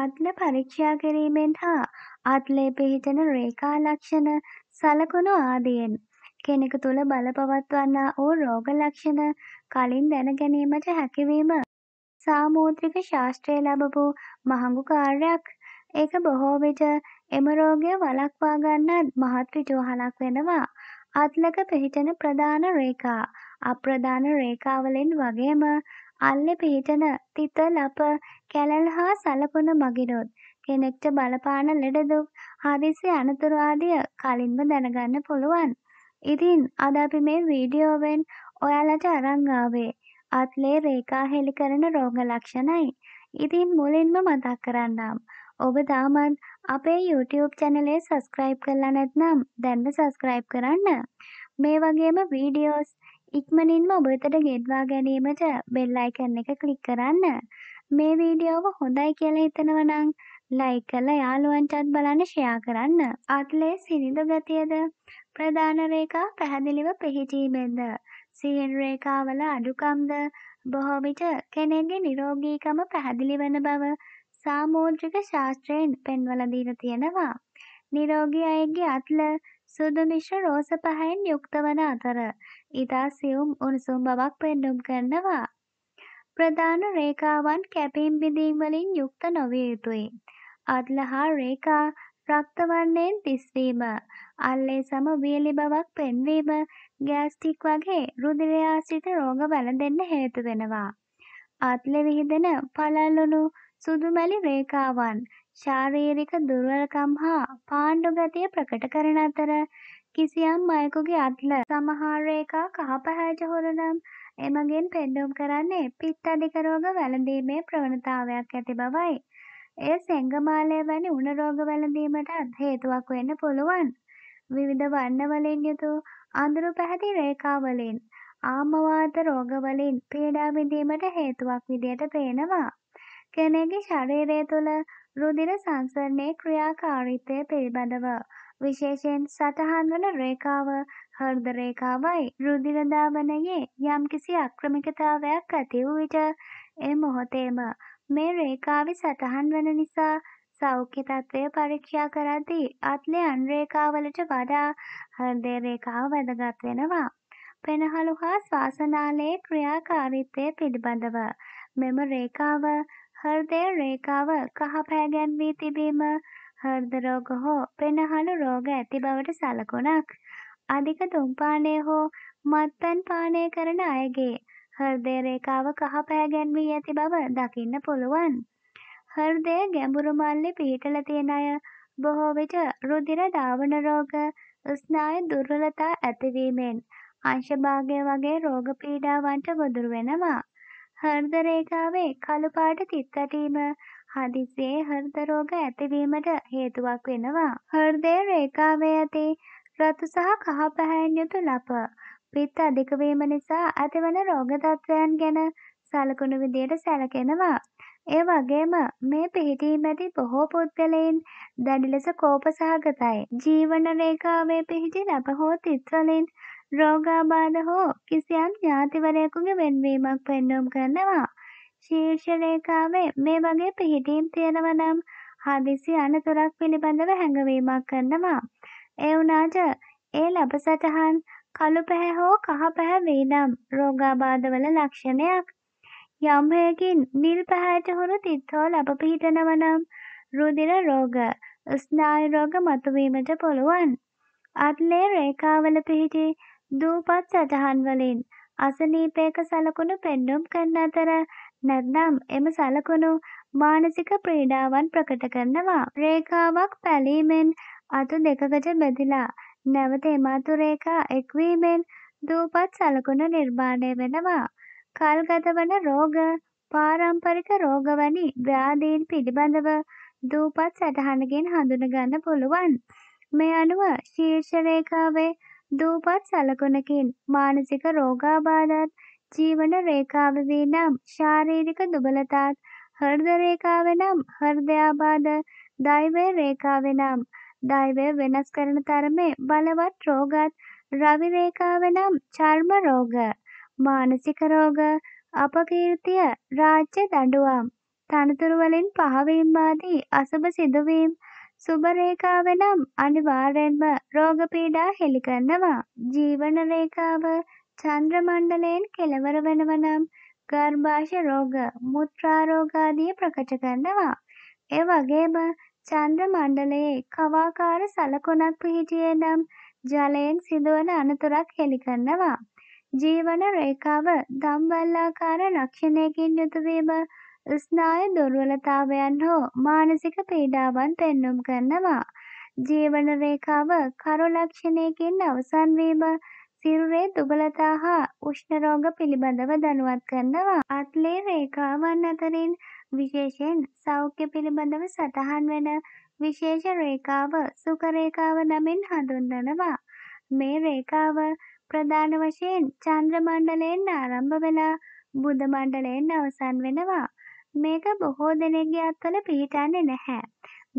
අදල පරීක්ෂා කිරීමෙන් හා අදලේ පිහිටන රේඛා ලක්ෂණ, සලකුණු ආදියෙන් කෙනෙකු තුළ බලපවත්වන්නා වූ රෝග ලක්ෂණ කලින් දැන ගැනීමට හැකිවීම සාමුද්‍රික ශාස්ත්‍රයේ ලැබපු මහඟු කාර්යයක්. ඒක බොහෝ විට එම රෝගය වළක්වා ගන්නත් මහත් පිටුවහලක් වෙනවා. අත්ලක පිහිටන ප්‍රධාන රේඛා අප්‍රධාන රේඛාවලින් වගේම අල්ලේ පිහිටන තිතල් අප කැලල් හා සලපන මගිනොත් කෙනෙක්ට බලපාන ලෙඩදුක් හදිසි අනතුරු ආදිය කලින්ම දැනගන්න පුළුවන්. ඉතින් අද අපි මේ වීඩියෝවෙන් ඔයාලට අරන් ආවේ අත්ලේ රේඛා හෙලි කරන රෝග ලක්ෂණයි. ඉතින් මුලින්ම මතක් කරන්නම්. ඔබ තාමත් අපේ YouTube channel එක subscribe කරලා නැත්නම් දැන්ම subscribe කරන්න. මේ වගේම videos ඉක්මනින්ම ඔබ වෙතට ගෙන්වා ගැනීමට බෙල් අයිකන් එක ක්ලික් කරන්න. මේ වීඩියෝව හොඳයි කියලා හිතනවා නම් ලයික් කරලා යාළුවන්ටත් බලන්න ෂෙයා කරන්න. අත්ලේ සිනිඳු ගතියද ප්‍රධාන රේඛා පැහැදිලිව පිහිටීමෙන්ද සිහින් රේඛාවල අඩුකම්ද බොහෝ විට කෙනෙක්ගේ නිරෝගීකම පැහැදිලි වෙන බව සාමූද්‍රික ශාස්ත්‍රයෙන් පෙන්වලා දීලා තියෙනවා. නිරෝගී අයෙක්ගේ අත්ල සුදු මිශ්‍ර රෝස පහෙන් යුක්ත වන අතර ඊතා සියුම් උණුසුම් බවක් පෙන්නුම් කරනවා. ප්‍රධාන රේඛාවන් කැපීම් බිඳීම් වලින් යුක්ත නොවිය යුතුයි. අත්ලහා රේඛා රක්ත වර්ණයෙන් දිස්වීම, අල්ලේ සම වියලි බවක් පෙන්වීම, ගෑස්ට්‍රික් වගේ රුධිරය ආශ්‍රිත රෝග වැළඳෙන්න හේතු වෙනවා. අත්ලේ විහිදෙන පළලුණු සුදු මැලි රේඛාවන් ශාරීරික දුර්වලකම් හා පාණ්ඩු ගතිය ප්‍රකට කරන අතර කිසියම් අයෙකුගේ අත්ල සමහර එකා කහපහැජ හොරනම් එමගින් පෙන්ඩුම් කරන්නේ පිත් අධික රෝග වැළඳීමේ ප්‍රවණතාවයක් ඇති බවයි. එය සෙංගමාලය වැනි උණ රෝග වැළඳීමටත් හේතුවක් වෙන්න පුළුවන්. විවිධ වර්ණවලින් යුතු අඳුරු පැහැති රේඛාවලින් ආමවාත රෝගවලින් පීඩා විඳීමට හේතුවක් විදියට පේනවා. කෙනෙකුගේ ශරීරය තුළ රුධිර සංසරණයේ ක්‍රියාකාරීත්වය පිළිබඳව විශේෂයෙන් සටහන්වල රේඛාව හෘද රේඛාවයි රුධිර ධාවනයේ යම්කිසි අක්‍රමිකතාවයක් ඇති වූ විට ඒ මොහොතේම මේ රේඛාවේ සටහන් වන නිසා සෞඛ්‍ය තත්ත්වය පරීක්ෂා කරද්දී අත්ලයන් රේඛාවලට වඩා හෘද රේඛාව වැදගත් වෙනවා. පෙනහළු හා ශ්වාසනාලයේ ක්‍රියාකාරීත්වය පිළිබඳව මෙම රේඛාව හෘදය රේඛාව කහපෑ ගැන්වී තිබීම හෘද රෝග හෝ පෙනහළු රෝග ඇති බවට සලකුණක්. අධික දුම්පානය හෝ මත්පැන් පානය කරන අයගේ හෘදය රේඛාව කහපෑ ගැන්වී ඇති බව දකින්න පුළුවන්. හෘදය ගැඹුරු මල්ලේ පිහිටලා තියෙන අය බොහෝ විට රුධිර ධාවන රෝග, ස්නායු දුර්වලතා ඇතිවීමෙන් අංශභාගය වගේ රෝග පීඩාවන්ට ගොදුරු වෙනවා. හෘද රේඛාවේ කළු පාට තිත්තටීම හදිසියේ හෘද රෝග ඇතිවීමට හේතුවක් වෙනවා. හෘදය රේඛාවේ ඇති රතු සහ කහ පැහැයෙන් යුතු ලප පිත් අධික වීම නිසා ඇතිවන රෝග තත්ත්වයන් ගැන සලකුණු විදියට සැලකෙනවා. ඒ වගේම මේ පිහිටීම ඇති බොහෝ පුද්ගලයින් දැඩි ලෙස කෝප සහගතයි. ජීවන රේඛාවේ පිහිටි ලැබ හෝ තිත්වලින් රෝගාබාධ හෝ කිසියම් ඥාතිවරයෙකුගේ වෙන්වීමක් පෙන්නුම් කරනවා. ශීර්ෂ රේඛාවේ මේ වගේ පිහිටීම් තියෙනවා නම් හදිසි අනතුරක් පිළිබඳව හැඟවීමක් කරනවා. ඒ වුණාට ඒ ලබ සටහන් කළු පැහැ හෝ කහ පැහැ වේනම් රෝගාබාධවල ලක්ෂණයක්. යම් හේකින් නිල් පැහැයට හුරු තිත් හෝ ලබ පිහිටනවා නම් රුධිර රෝග, ස්නායු රෝග මතුවීමට පුළුවන්. අත්ලේ රේඛාවල පිහිටි දූපත් සටහන් වලින් අසනීපයක සලකුණු පෙන්නුම් කරන අතර නැත්නම් එම සලකුණු මානසික ප්‍රීඩාවන් ප්‍රකට කරනවා. රේඛාවක් පැලීමෙන් අතු දෙකකට බෙදිලා නැවත එම අතු රේඛා එක්වීමෙන් දූපත් සලකුණු නිර්මාණය වෙනවා. කල්ගතවන රෝග, පාරම්පරික රෝග වැනි ව්‍යාධීන් පිළිබඳව දූපත් සටහනකින් හඳුනගන්න පුළුවන්. මේ අනුව ශීර්ෂ රේඛාවේ දූපත් සලකුණකින් මානසික රෝගාබාධත් ජීවන රේඛාව වේ නම් ශාරීරික දුබලතාත් හෘද රේඛාව නම් හෘදයාබාධ දෛවය රේඛාව නම් දෛවය වෙනස් කරන තරමේ බලවත් රෝගත් රවි රේඛාව නම් චර්ම රෝග මානසික රෝග අපකීර්තිය රාජ්‍ය දඬුවම් තනතුරු වලින් පහවීම් ආදී අසබ සිදුවීම් සුබ රේඛාව නම් අනිවාර්යෙන්ම රෝග පීඩා හෙළි කරනවා. ජීවන රේඛාව චන්ද්‍ර මණ්ඩලයෙන් කෙලවර වෙනවා නම් ගර්භාෂය රෝග, මුත්‍රා රෝග ආදී ප්‍රකට කරනවා. ඒ වගේම චන්ද්‍ර මණ්ඩලයේ කවාකාර සලකුණක් පිහිටියේ නම් ජලයෙන් සිදුවන අනතුරක් හෙළි කරනවා. ජීවන රේඛාව දම්වැල්ලාකාර ලක්ෂණයකින් යුතු වීම ස්නායු දුර්වලතාවයන් හෝ මානසික පීඩාවන් පෙන්නුම් කරනවා. ජීවන රේඛාව කරු ලක්ෂණයකින් අවසන් වීම සිරුරේ දුබලතා හා උෂ්ණ රෝග පිළිබඳව දැනුවත් කරනවා. අත්ලේ රේඛාවන් අතරින් විශේෂයෙන් සෞඛ්‍ය පිළිබඳව සටහන් වෙන විශේෂ රේඛාව සුඛ රේඛාව නමින් හඳුන්වනවා. මේ රේඛාව ප්‍රධාන වශයෙන් චන්ද්‍ර මණ්ඩලයෙන් ආරම්භ වෙලා බුධ මණ්ඩලයෙන් අවසන් වෙනවා. මේක බොහෝ දෙනෙක්ගේ අත්වල පිහිටන්නේ නැහැ.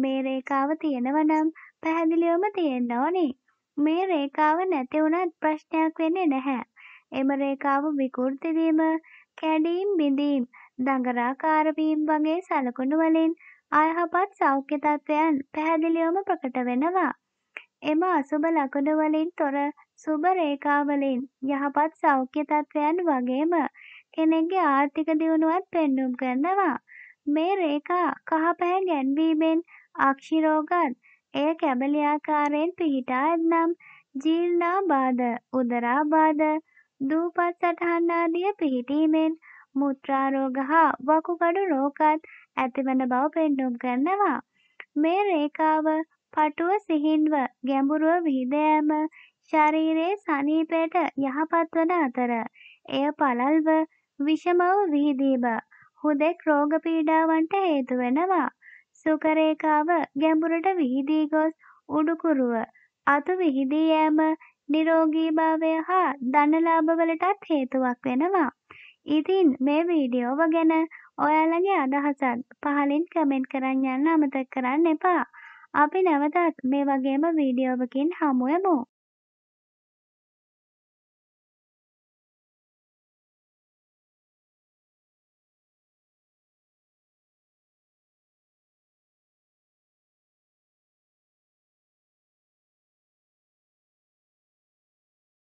මේ රේඛාව තියෙනවා නම් පැහැදිලිවම තියෙන්න ඕනේ. මේ රේඛාව නැති වුණත් ප්‍රශ්නයක් වෙන්නේ නැහැ. එම රේඛාව විකෘති වීම, කැඩීම්, බිඳීම්, දඟරාකාර වීම වගේ සලකුණු වලින් අයහපත් සෞඛ්‍ය තත්ත්වයන් පැහැදිලිවම ප්‍රකට වෙනවා. එම අසුබ ලකුණු වලින් තොර සුබ රේඛාවලින් යහපත් සෞඛ්‍ය තත්ත්වයන් වගේම කෙනෙක්ගේ ආර්ථික දියුණුවත් පෙන්නුම් කරනවා. මේ රේඛා කහපැහැ ගැන්වීමෙන් අක්ෂිරෝගත් එය කැබලියාකාරයෙන් පිහිටා ඇත්නම් ජීර්ණාබාධ උදරාබාධ දූපත් සටහන් ආදිය පිහිටීමෙන් මුත්‍රා රෝග හා වකුගඩු රෝගත් ඇතිවන බව පෙන්නුම් කරනවා මේ රේඛාව පටුව සිහින්ව ගැඹුරුව විහිද යෑම ශරීරයේ සනීපයට යහපත් වන අතර එය පළල්ව විෂමව විහිදීම හුදෙක් රෝග පීඩාවන්ට හේතු වෙනවා. සුඛරේඛාව ගැඹුරට විහිදී ගොස් උඩුකුරුව අතු විහිදී යෑම නිරෝගීභාවය හා ධනලාභවලටත් හේතුවක් වෙනවා. ඉතින් මේ වීඩියෝව ගැන ඔයාලගේ අදහසත් පහලින් කමෙන්ට් කරන්න යන්න අමතක කරන්න එපා. අපි නැවතත් මේ වගේම වීඩියෝවකින් හමුවෙමු.